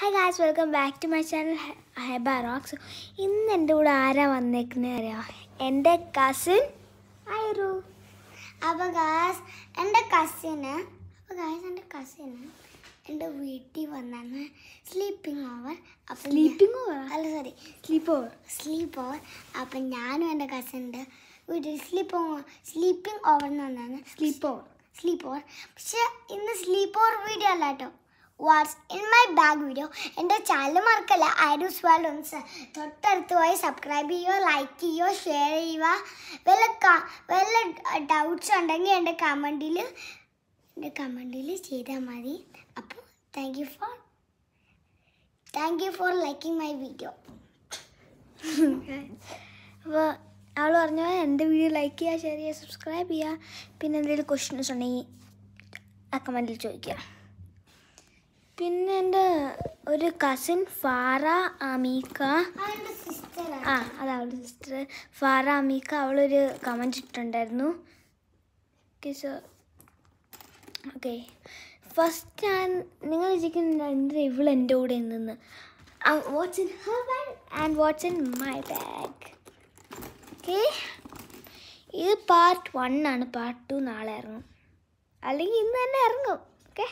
hi guys welcome back to my channel Heba rocks ഇന്ന് എൻ്റെ കൂടെ ആരാ വന്നേക്കുന്ന അറിയാം എൻ്റെ കസിൻ ആയിരു അപ്പോൾ ഗാസ് എൻ്റെ കസിന് അപ്പോൾ ഗാസ് എൻ്റെ കസിന് എൻ്റെ വീട്ടിൽ വന്നാണ് സ്ലീപ്പിംഗ് ഓവർ അപ്പം സ്ലീപ്പിംഗ് ഓവർ അല്ല sorry sleep over sleep over അപ്പം ഞാനും എൻ്റെ കസിൻ്റെ വീട്ടിൽ സ്ലീപ്പ് ഓവർ സ്ലീപ്പിംഗ് ഓവർ എന്ന് പറഞ്ഞാൽ സ്ലീപ്പ് ഓവർ സ്ലീപ്പ് ഓവർ പക്ഷേ ഇന്ന് സ്ലീപ്പ് ഓവർ വീഡിയോ അല്ല കേട്ടോ what's in my bag video എൻ്റെ ചാനൽ മറക്കല്ല ആരൂസ് വേൾഡ് ഒന്ന് തൊട്ടടുത്ത് പോയി സബ്സ്ക്രൈബ് ചെയ്യുക ലൈക്ക് ചെയ്യുക ഷെയർ ചെയ്യുക വല്ല വല്ല ഡൗട്ട്സ് ഉണ്ടെങ്കിൽ എൻ്റെ കമൻറ്റിൽ എൻ്റെ കമൻറ്റിൽ ചെയ്താൽ മതി അപ്പോൾ thank you for thank you for liking my video അപ്പോൾ അവൾ പറഞ്ഞ എൻ്റെ വീഡിയോ ലൈക്ക് ചെയ്യുക ഷെയർ ചെയ്യുക സബ്സ്ക്രൈബ് ചെയ്യുക പിന്നെ എന്തെങ്കിലും ക്വസ്റ്റ്യൻസ് ഉണ്ടെങ്കിൽ ആ കമൻറ്റിൽ ചോദിക്കുക പിന്നെ എൻ്റെ ഒരു കസിൻ ഫാറ അമീക്ക ആ അതാണ് അവളുടെ സിസ്റ്റർ ഫാറ അമീക്ക അവളൊരു കമൻറ്റ് ഇട്ടുണ്ടായിരുന്നു ഓക്കെ സോ ഓക്കെ ഫസ്റ്റ് ഞാൻ നിങ്ങൾ വിചാരിക്കുന്നുണ്ട് എൻ്റെ ഇവൾ എൻ്റെ കൂടെ നിന്ന് what's in her bag and what's in my bag okay ഇത് പാർട്ട് വൺ ആണ് പാർട്ട് ടു നാളെ ഇറങ്ങും അല്ലെങ്കിൽ ഇന്ന് തന്നെ ഇറങ്ങും ഓക്കെ